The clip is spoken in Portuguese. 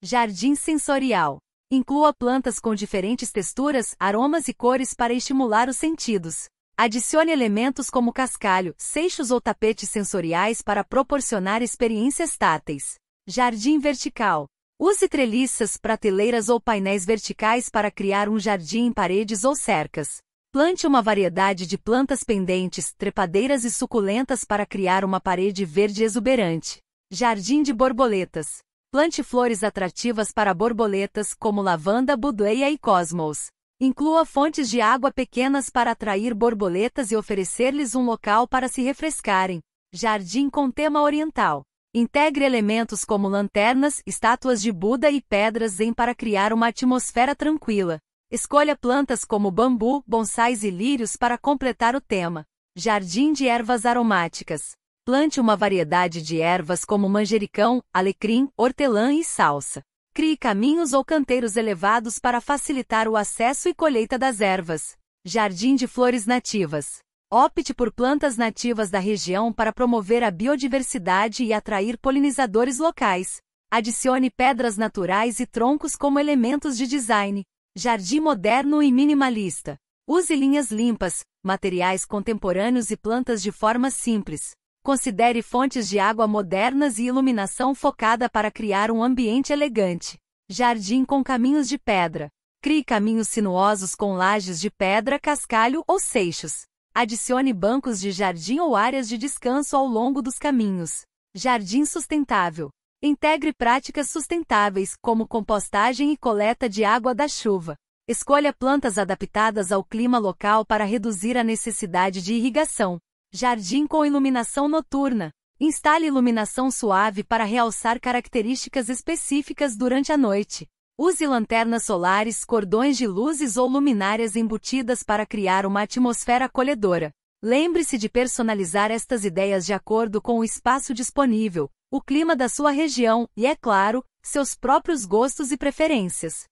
Jardim sensorial. Inclua plantas com diferentes texturas, aromas e cores para estimular os sentidos. Adicione elementos como cascalho, seixos ou tapetes sensoriais para proporcionar experiências táteis. Jardim vertical. Use treliças, prateleiras ou painéis verticais para criar um jardim em paredes ou cercas. Plante uma variedade de plantas pendentes, trepadeiras e suculentas para criar uma parede verde exuberante. Jardim de borboletas. Plante flores atrativas para borboletas, como lavanda, budueia e cosmos. Inclua fontes de água pequenas para atrair borboletas e oferecer-lhes um local para se refrescarem. Jardim com tema oriental. Integre elementos como lanternas, estátuas de Buda e pedras zen para criar uma atmosfera tranquila. Escolha plantas como bambu, bonsais e lírios para completar o tema. Jardim de ervas aromáticas. Plante uma variedade de ervas como manjericão, alecrim, hortelã e salsa. Crie caminhos ou canteiros elevados para facilitar o acesso e colheita das ervas. Jardim de flores nativas. Opte por plantas nativas da região para promover a biodiversidade e atrair polinizadores locais. Adicione pedras naturais e troncos como elementos de design. Jardim moderno e minimalista. Use linhas limpas, materiais contemporâneos e plantas de forma simples. Considere fontes de água modernas e iluminação focada para criar um ambiente elegante. Jardim com caminhos de pedra. Crie caminhos sinuosos com lajes de pedra, cascalho ou seixos. Adicione bancos de jardim ou áreas de descanso ao longo dos caminhos. Jardim sustentável. Integre práticas sustentáveis, como compostagem e coleta de água da chuva. Escolha plantas adaptadas ao clima local para reduzir a necessidade de irrigação. Jardim com iluminação noturna. Instale iluminação suave para realçar características específicas durante a noite. Use lanternas solares, cordões de luzes ou luminárias embutidas para criar uma atmosfera acolhedora. Lembre-se de personalizar estas ideias de acordo com o espaço disponível, o clima da sua região e, é claro, seus próprios gostos e preferências.